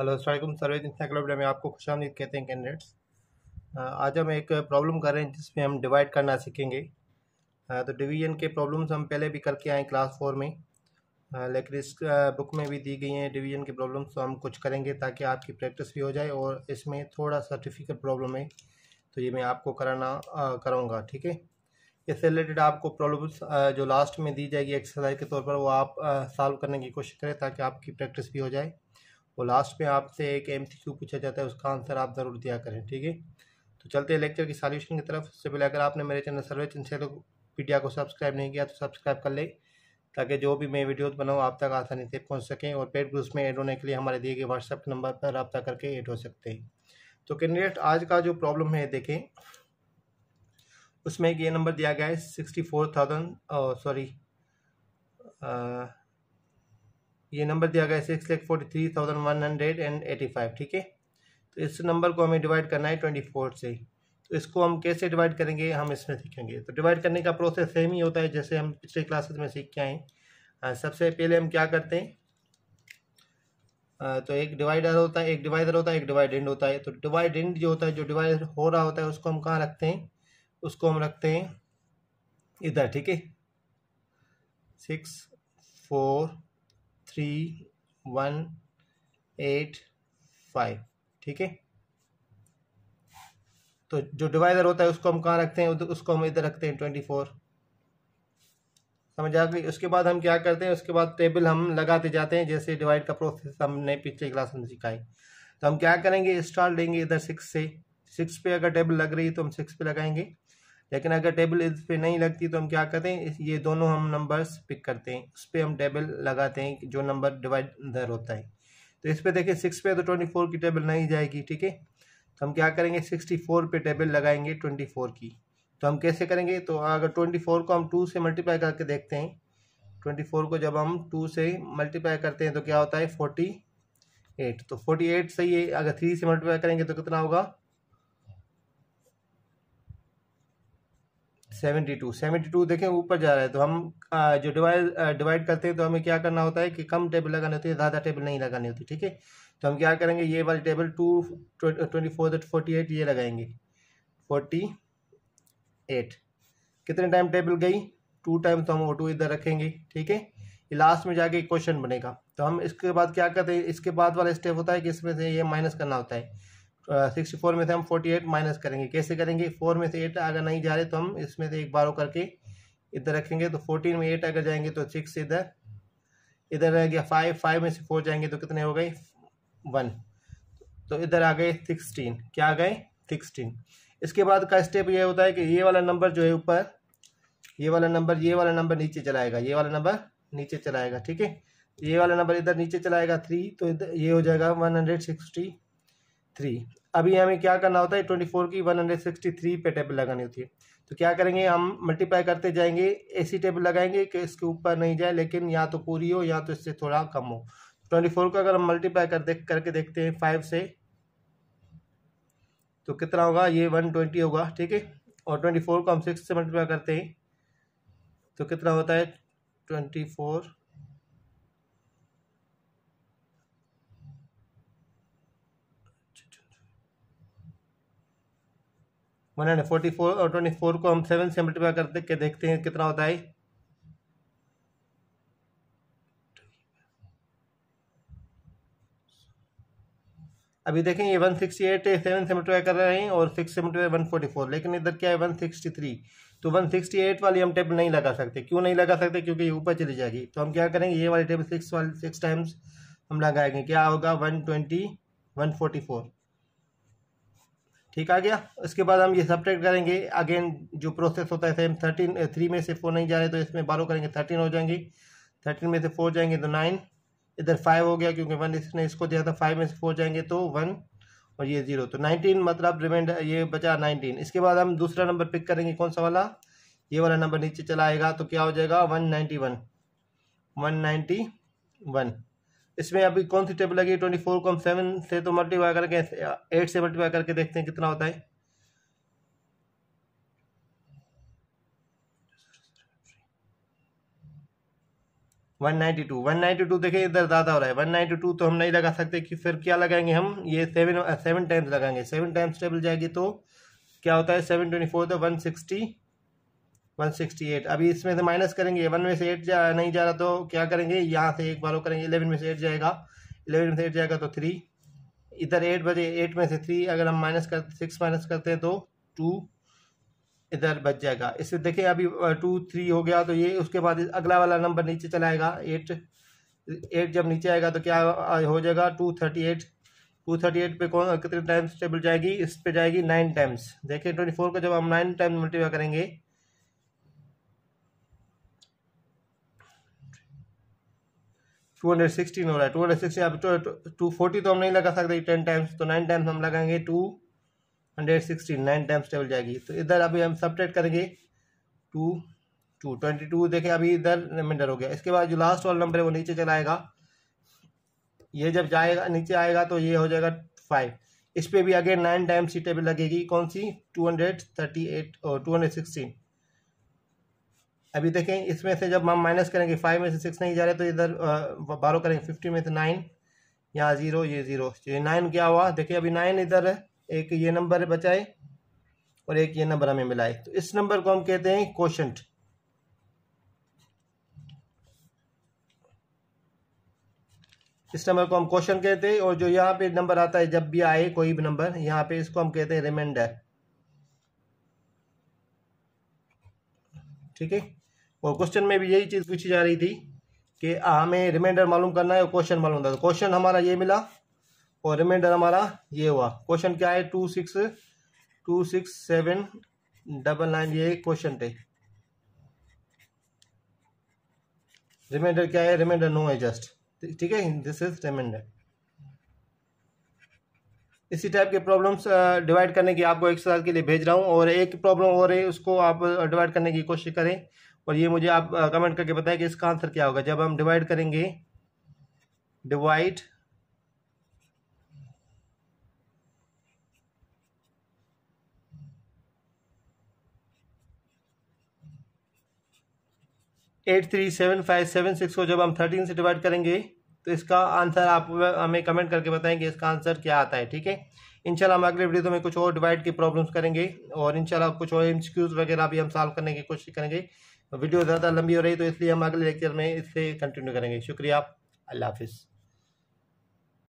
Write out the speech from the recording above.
hello Aslam service encyclopedia में आपको खुश आमदीद कहते हैं कैंडिडेट्स आज हम एक प्रॉब्लम कर रहे हैं जिसमें हम डिवाइड करना सीखेंगे तो डिवीजन के प्रॉब्लम्स हम पहले भी करके आए क्लास फोर में लेकिन इस बुक में भी दी गई हैं डिवीजन की प्रॉब्लम्स तो हम कुछ करेंगे ताकि आपकी प्रैक्टिस भी हो जाए और इसमें थोड़ा सा डिफ़िकल्ट प्रॉब्लम है तो ये मैं आपको कराना करूँगा ठीक है इससे रिलेटेड आपको प्रॉब्लम्स जो लास्ट में दी जाएगी एक्सरसाइज के तौर पर वो आप सॉल्व करने की कोशिश करें ताकि आपकी प्रैक्टिस भी हो जाए और लास्ट में आपसे एक एम पूछा जाता है उसका आंसर आप ज़रूर दिया करें ठीक है तो चलते हैं लेक्चर की सॉल्यूशन की तरफ उससे पहले अगर आपने मेरे चैनल सर्वे चंद मीडिया को सब्सक्राइब नहीं किया तो सब्सक्राइब कर लें ताकि जो भी मैं वीडियोज़ बनाऊँ आप तक आसानी से पहुँच सकें और पेड ग्रुप्स में ऐड होने के लिए हमारे दिए गए व्हाट्सएप नंबर पर रब्ता करके ऐड हो सकते हैं तो कैंडिडेट आज का जो प्रॉब्लम है देखें उसमें ये नंबर दिया गया है सिक्सटी फोर थाउजेंड सॉरी ये नंबर दिया गया है six lakh forty three thousand one hundred and eighty five ठीक है तो इस नंबर को हमें डिवाइड करना है ट्वेंटी फोर से तो इसको हम कैसे डिवाइड करेंगे हम इसमें सीखेंगे तो डिवाइड करने का प्रोसेस सेम ही होता है जैसे हम पिछले क्लासेस में सीख के आए सबसे पहले हम क्या करते हैं तो एक डिवाइडर होता है एक डिवाइडर होता है एक डिवाइड एंड होता है तो डिवाइड एंड जो होता है जो डिवाइड हो रहा होता है उसको हम कहाँ रखते हैं उसको हम रखते हैं इधर ठीक है six four three one eight five ठीक है तो जो डिवाइडर होता है उसको हम कहाँ रखते हैं उसको हम इधर रखते हैं ट्वेंटी फोर समझ आ गई उसके बाद हम क्या करते हैं उसके बाद टेबल हम लगाते जाते हैं जैसे डिवाइड का प्रोसेस हमने पिछले क्लास में सिखाई तो हम क्या करेंगे स्टार लेंगे इधर सिक्स से सिक्स पे अगर टेबल लग रही है तो हम सिक्स पे लगाएंगे लेकिन अगर टेबल इस पर नहीं लगती तो हम क्या करते हैं ये दोनों हम नंबर्स पिक करते हैं उस पर हम टेबल लगाते हैं जो नंबर डिवाइड दर होता है तो इस पर देखिए सिक्स पे तो ट्वेंटी फोर की टेबल नहीं जाएगी ठीक है तो हम क्या करेंगे सिक्सटी फोर पे टेबल लगाएंगे ट्वेंटी फोर की तो हम कैसे करेंगे तो अगर ट्वेंटी फोर को हम टू से मल्टीप्लाई करके देखते हैं ट्वेंटी फोर को जब हम टू से मल्टीप्लाई करते हैं तो क्या होता है फोर्टी एट तो फोर्टी एट सही है अगर थ्री से मल्टीप्लाई करेंगे तो कितना होगा सेवेंटी टू सेवेंटी टू देखें ऊपर जा रहा है तो हम जो डिवाइड डिवाइड करते हैं तो हमें क्या करना होता है कि कम टेबल लगानी होती है ज़्यादा टेबल नहीं लगानी होती ठीक है तो हम क्या करेंगे ये वाली table two twenty four forty eight ये लगाएंगे फोर्टी एट कितने टाइम टेबल गई टू टाइम तो हम ओ टू इधर रखेंगे ठीक है लास्ट में जाके क्वेश्चन बनेगा तो हम इसके बाद क्या करते हैं इसके बाद वाला स्टेप होता है कि इसमें से ये माइनस करना होता है सिक्सटी फोर में से हम फोर्टी एट माइनस करेंगे कैसे करेंगे फोर में से एट अगर नहीं जा रहे तो हम इसमें से एक बार होकर करके इधर रखेंगे तो फोर्टीन में एट अगर जाएंगे तो सिक्स इधर इधर रह गया फाइव फाइव में से फोर जाएंगे तो कितने हो गए वन तो इधर आ गए सिक्सटीन क्या आ गए सिक्सटीन इसके बाद का स्टेप ये होता है कि ये वाला नंबर जो है ऊपर ये वाला नंबर ये वाला नंबर नीचे चलाएगा ये वाला नंबर नीचे चलाएगा ठीक है ये वाला नंबर इधर नीचे चलाएगा थ्री तो इधर ये हो जाएगा वन हंड्रेड सिक्सटी थ्री अभी हमें क्या करना होता है ट्वेंटी फोर की वन हंड्रेड सिक्सटी थ्री पे टेबल लगानी होती है तो क्या करेंगे हम मल्टीप्लाई करते जाएंगे ऐसी टेबल लगाएंगे कि इसके ऊपर नहीं जाए लेकिन या तो पूरी हो या तो इससे थोड़ा कम हो ट्वेंटी फोर का अगर हम मल्टीप्लाई कर देख करके देखते हैं फाइव से तो कितना होगा ये वन ट्वेंटी होगा ठीक है और ट्वेंटी फोर को हम सिक्स से मल्टीप्लाई करते हैं तो कितना होता है twenty four one hundred forty four और ट्वेंटी फोर को हम सेवन से मल्टीप्लाई देख के देखते हैं कितना होता है अभी देखें ये वन सिक्सटी एट सेवन से मल्टीप्लाई कर रहे हैं और सिक्स से मल्टीप्लाई वन फोर्टी फोर लेकिन इधर क्या है वन सिक्सटी थ्री तो वन सिक्सटी एट वाली हम टेबल नहीं लगा सकते क्यों नहीं लगा सकते क्योंकि ये ऊपर चली जाएगी तो हम क्या करेंगे ये वाली टेबल सिक्स वाली सिक्स टाइम्स हम लगाएंगे क्या होगा one twenty one forty four ठीक आ गया इसके बाद हम ये सब्ट्रैक्ट करेंगे अगेन जो प्रोसेस होता है सेम थर्टीन थ्री में से फोर नहीं जा रहे तो इसमें बारह करेंगे थर्टीन हो जाएंगे थर्टीन में से फोर जाएंगे तो नाइन इधर फाइव हो गया क्योंकि वन इसने इसको दिया था फाइव में से फोर जाएंगे तो वन और ये ज़ीरो तो नाइनटीन मतलब रिमाइंडर ये बचा नाइनटीन इसके बाद हम दूसरा नंबर पिक करेंगे कौन सा वाला ये वाला नंबर नीचे चला आएगा तो क्या हो जाएगा one ninety one one ninety one इसमें अभी कौन सी टेबल लगी ट्वेंटी फोर को हम सेवन से तो मल्टीप्लाई करके एट से मल्टीप्लाई करके देखते हैं कितना होता है one ninety two one ninety two देखिए इधर ज़्यादा हो रहा है वन नाइन्टी टू तो हम नहीं लगा सकते कि फिर क्या लगाएंगे हम ये सेवन सेवन टाइम्स लगाएंगे सेवन टाइम्स टेबल जाएगी तो क्या होता है सेवन ट्वेंटी फोर तो one sixty one sixty eight अभी इसमें से माइनस करेंगे वन में से एट जा नहीं जा रहा तो क्या करेंगे यहाँ से एक बार वो करेंगे इलेवन में से एट जाएगा इलेवन में से एट जाएगा तो थ्री इधर एट बजे एट में से थ्री अगर हम माइनस कर सिक्स माइनस करते हैं तो टू इधर बच जाएगा इससे देखिए अभी टू थ्री हो गया तो ये उसके बाद अगला वाला नंबर नीचे चला आएगा एट एट जब नीचे आएगा तो क्या हो जाएगा two thirty eight two thirty eight पर कौन कितने टाइम्स टेबल जाएगी इस पे जाएगी नाइन टाइम्स देखिए ट्वेंटी फोर को जब हम नाइन टाइम मल्टीप्लाई करेंगे टू हंड्रेड सिक्सटीन हो रहा है टू हंड्रेड सिक्सटीन अब तो- तो- तो टू फोर्टी तो हम नहीं लगा सकते टेन टाइम्स तो नाइन टाइम्स हम लगाएंगे two hundred sixteen nine times table जाएगी तो इधर अभी हम सपरेट करेंगे टू टू ट्वेंटी टू देखें अभी इधर रिमाइंडर हो गया इसके बाद जो लास्ट वाला नंबर है वो नीचे चला आएगा ये जब जाएगा नीचे आएगा तो ये हो जाएगा फाइव इस पर भी आगे नाइन टाइम्स ही टेबल लगेगी कौन सी टू हंड्रेड थर्टी एट और टू हंड्रेड सिक्सटीन अभी देखें इसमें से जब हम माइनस करेंगे फाइव में से सिक्स नहीं जा रहे तो इधर बारह करेंगे फिफ्टी में से नाइन यहाँ ज़ीरो ये ज़ीरो ये नाइन क्या हुआ देखिए अभी नाइन इधर एक ये नंबर बचाए और एक ये नंबर हमें मिला है तो इस नंबर को हम कहते हैं क्वेश्चन इस नंबर को हम क्वेश्चन कहते हैं और जो यहाँ पे नंबर आता है जब भी आए कोई भी नंबर यहाँ पे इसको हम कहते हैं रिमाइंडर ठीक है और क्वेश्चन में भी यही चीज़ पूछी जा रही थी कि हाँ, हमें रिमाइंडर मालूम करना है और क्वेश्चन मालूम था तो क्वेश्चन हमारा ये मिला और रिमाइंडर हमारा ये हुआ क्वेश्चन क्या है two six two six seven double nine ये क्वेश्चन थे रिमाइंडर क्या है रिमाइंडर नो है जस्ट ठीक है दिस इज रिमाइंडर इसी टाइप के प्रॉब्लम्स डिवाइड करने की आपको एक्सरसाइज के लिए भेज रहा हूँ और एक प्रॉब्लम और है उसको आप डिवाइड करने की कोशिश करें और ये मुझे आप कमेंट करके बताएं कि इसका आंसर क्या होगा जब हम डिवाइड करेंगे divide eight three seven five seven six को जब हम थर्टीन से डिवाइड करेंगे तो इसका आंसर आप हमें कमेंट करके बताएंगे इसका आंसर क्या आता है ठीक है इंशाल्लाह हम अगले वीडियो में कुछ और डिवाइड की प्रॉब्लम्स करेंगे और इंशाल्लाह कुछ और एम वगैरह भी हम सॉल्व करने की कोशिश करेंगे तो वीडियो ज़्यादा लंबी हो रही तो इसलिए हम अगले लेक्चर में इससे कंटिन्यू करेंगे शुक्रिया अल्लाह हाफिज़